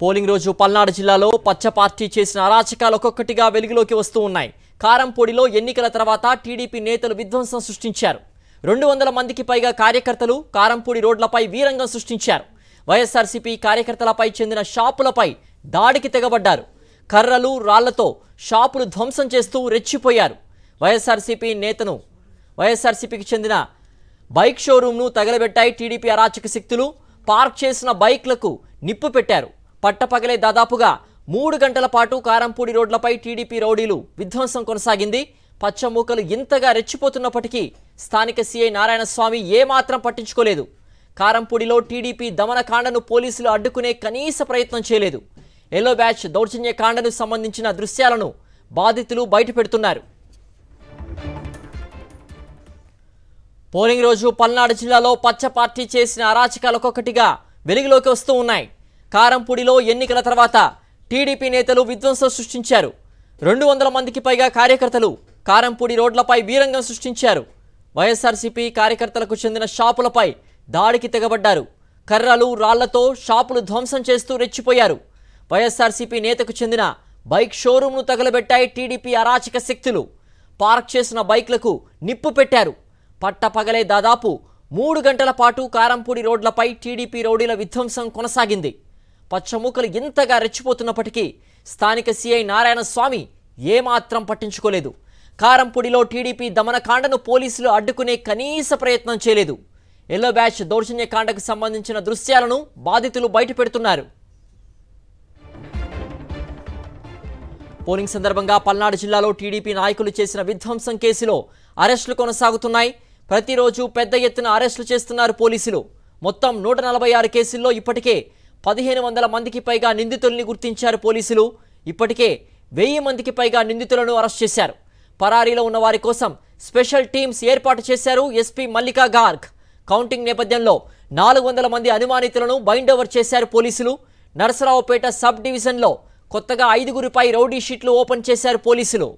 polling రోజు పల్నాడు జిల్లాలో పచ్చ పార్టీ చేసిన అరాచకాలు ఒక్కొక్కటిగా వెలుగులోకి వస్తూ ఉన్నాయి కారంపూడిలో ఎన్నికల తర్వాత టీడీపీ నేతలు విధ్వంసం సృష్టించారు రెండు వందల మందికి పైగా కార్యకర్తలు కారంపూడి రోడ్లపై వీరంగం సృష్టించారు వైఎస్ఆర్సీపీ కార్యకర్తలపై చెందిన షాపులపై దాడికి తెగబడ్డారు కర్రలు రాళ్లతో షాపులు ధ్వంసం చేస్తూ రెచ్చిపోయారు వైఎస్ఆర్సీపీ నేతను వైఎస్ఆర్సీపీకి చెందిన బైక్ షోరూంను తగలబెట్టాయి టీడీపీ అరాచక శక్తులు పార్క్ చేసిన బైక్లకు నిప్పు పెట్టారు పట్టపగలే దాదాపుగా మూడు గంటల పాటు కారంపూడి రోడ్లపై టీడీపీ రౌడీలు విధ్వంసం కొనసాగింది పచ్చమూకలు ఇంతగా రెచ్చిపోతున్నప్పటికీ స్థానిక సీఐ నారాయణస్వామి ఏమాత్రం పట్టించుకోలేదు కారంపూడిలో టీడీపీ దమనకాండను పోలీసులు అడ్డుకునే కనీస ప్రయత్నం చేయలేదు ఎల్లో బ్యాచ్ దౌర్జన్య కాండను సంబంధించిన దృశ్యాలను బాధితులు బయటపెడుతున్నారు పోలింగ్ రోజు పల్నాడు జిల్లాలో పచ్చ పార్టీ చేసిన ఒక్కొక్కటిగా వెలుగులోకి వస్తూ ఉన్నాయి కారంపూడిలో ఎన్నికల తర్వాత టీడీపీ నేతలు విధ్వంసం సృష్టించారు రెండు వందల మందికి పైగా కార్యకర్తలు కారంపూడి రోడ్లపై వీరంగం సృష్టించారు వైఎస్ఆర్సీపీ కార్యకర్తలకు చెందిన షాపులపై దాడికి తెగబడ్డారు కర్రలు రాళ్లతో షాపులు ధ్వంసం చేస్తూ రెచ్చిపోయారు వైఎస్ఆర్సీపీ నేతకు చెందిన బైక్ షోరూంను తగలబెట్టాయి టీడీపీ అరాచక శక్తులు పార్క్ చేసిన బైక్లకు నిప్పు పెట్టారు పట్టపగలే దాదాపు మూడు గంటల పాటు కారంపూడి రోడ్లపై టీడీపీ రౌడీల విధ్వంసం కొనసాగింది పచ్చమూకలు ఇంతగా రెచ్చిపోతున్నప్పటికీ స్థానిక సీఐ నారాయణ స్వామి ఏమాత్రం పట్టించుకోలేదు కారంపూడిలో టీడీపీ దమనకాండను పోలీసులు అడ్డుకునే కనీస ప్రయత్నం చేయలేదు ఎల్లో బ్యాచ్ దౌర్జన్యకాండకు సంబంధించిన దృశ్యాలను బాధితులు బయటపెడుతున్నారు పోలింగ్ సందర్భంగా పల్నాడు జిల్లాలో టీడీపీ నాయకులు చేసిన విధ్వంసం కేసులో అరెస్టులు కొనసాగుతున్నాయి ప్రతిరోజు పెద్ద ఎత్తున అరెస్టులు చేస్తున్నారు పోలీసులు మొత్తం నూట కేసుల్లో ఇప్పటికే పదిహేను వందల మందికి పైగా నిందితుల్ని గుర్తించారు పోలీసులు ఇప్పటికే వెయ్యి మందికి పైగా నిందితులను అరెస్ట్ చేశారు పరారీలో ఉన్న వారి కోసం స్పెషల్ టీమ్స్ ఏర్పాటు చేశారు ఎస్పీ మల్లికా గార్గ్ కౌంటింగ్ నేపథ్యంలో నాలుగు వందల మంది అనుమానితులను బైండ్ ఓవర్ చేశారు పోలీసులు నరసరావుపేట సబ్ డివిజన్లో కొత్తగా ఐదుగురిపై రౌడీ షీట్లు ఓపెన్ చేశారు పోలీసులు